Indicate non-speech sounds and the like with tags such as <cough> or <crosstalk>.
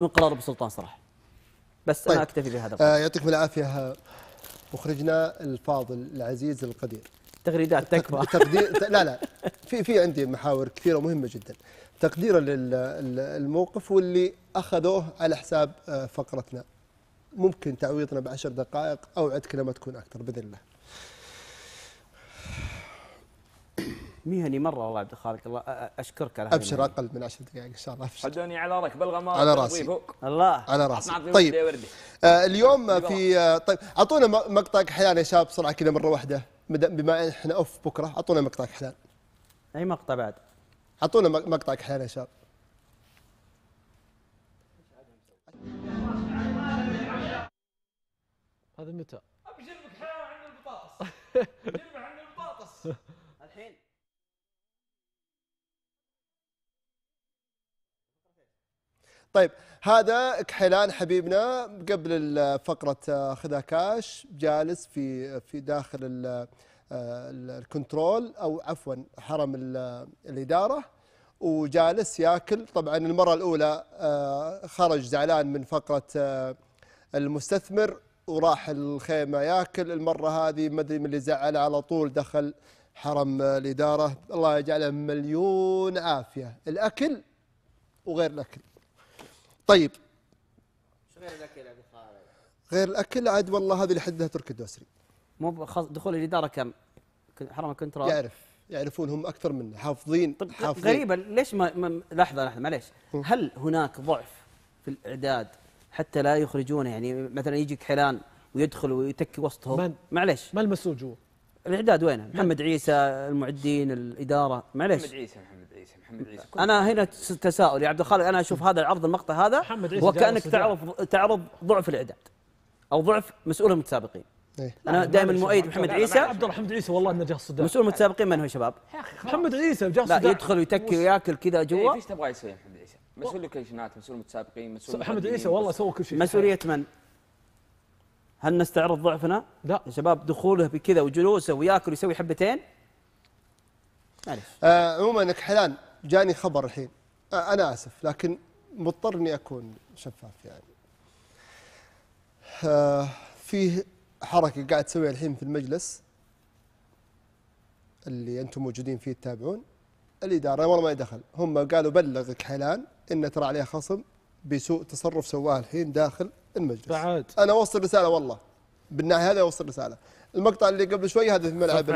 من قرار ابو سلطان صراحه بس طيب. انا اكتفي بهذا آه يعطيكم العافيه مخرجنا الفاضل العزيز القدير تغريدات تكفى تقدير <laughs> لا لا في في عندي محاور كثيره مهمه جدا تقديرا للموقف واللي اخذوه على حساب آه، فقرتنا ممكن تعويضنا بعشر دقائق اوعدك لما تكون اكثر باذن الله مهني مره والله عبد الخالق الله اشكرك على ابشر اقل من 10 دقائق ان شاء الله ابشر حدوني على ركب الغمار على راسي الله على راسي طيب آه اليوم في آه طيب اعطونا مقطع حلال يا شباب بسرعه كذا مره واحده بما ان احنا اوف بكره اعطونا مقطع حلال اي مقطع بعد اعطونا مقطع حلال يا شباب هذا متى؟ ابشر بك حلال عند البطاطس جربه <laughs> عند البطاطس طيب هذا كحيلان حبيبنا قبل فقره آه، خذا كاش جالس في آه، في داخل آه، الكنترول او عفوا حرم الاداره وجالس ياكل طبعا المره الاولى خرج زعلان من فقره المستثمر وراح الخيمه ياكل المره هذه ما ادري من اللي زعل على طول دخل حرم الاداره الله يجعله مليون عافيه الاكل وغير الاكل طيب غير الاكل غير الاكل عاد والله هذه اللي حددها تركي الدوسري مو دخول الاداره كم؟ كنت كنترول يعرف يعرفون هم اكثر منا حافظين طيب حافظين غريبه ليش ما, لحظه لحظه معليش هل هناك ضعف في الاعداد حتى لا يخرجونه يعني مثلا يجيك حيلان ويدخل ويتكي وسطهم من معليش ما المسؤول جوا الاعداد وينه محمد عيسى المعدين الاداره معليش محمد عيسى محمد عيسى انا هنا تساؤل يا عبد الخالق انا اشوف هذا العرض المقطع هذا محمد عيسى وكانك تعرض تعرض ضعف الاعداد او ضعف مسؤول المتسابقين إيه. انا دائما مؤيد محمد عيسى عبد الله محمد عيسى والله انه جاه الصداع مسؤول المتسابقين من هو شباب؟ محمد عيسى جاه الصداع لا يدخل ويتكي وياكل كذا جوا إيه، ايش تبغى يسوي محمد عيسى؟ مسؤول لوكيشنات مسؤول متسابقين مسؤول محمد عيسى والله سوى كل شيء مسؤوليه من؟ هل نستعرض ضعفنا؟ لا يا شباب دخوله بكذا وجلوسه وياكل ويسوي حبتين آه عموما كحلان جاني خبر الحين آه انا اسف لكن مضطر اني اكون شفاف يعني آه فيه حركه قاعد تسويها الحين في المجلس اللي انتم موجودين فيه تتابعون الاداره والله ما دخل هم قالوا بلغ كحلان ان ترى عليها خصم بسوء تصرف سواه الحين داخل المجلس بعد انا اوصل رساله والله بالنهايه هذا اوصل رساله المقطع اللي قبل شوي هذا في ملعب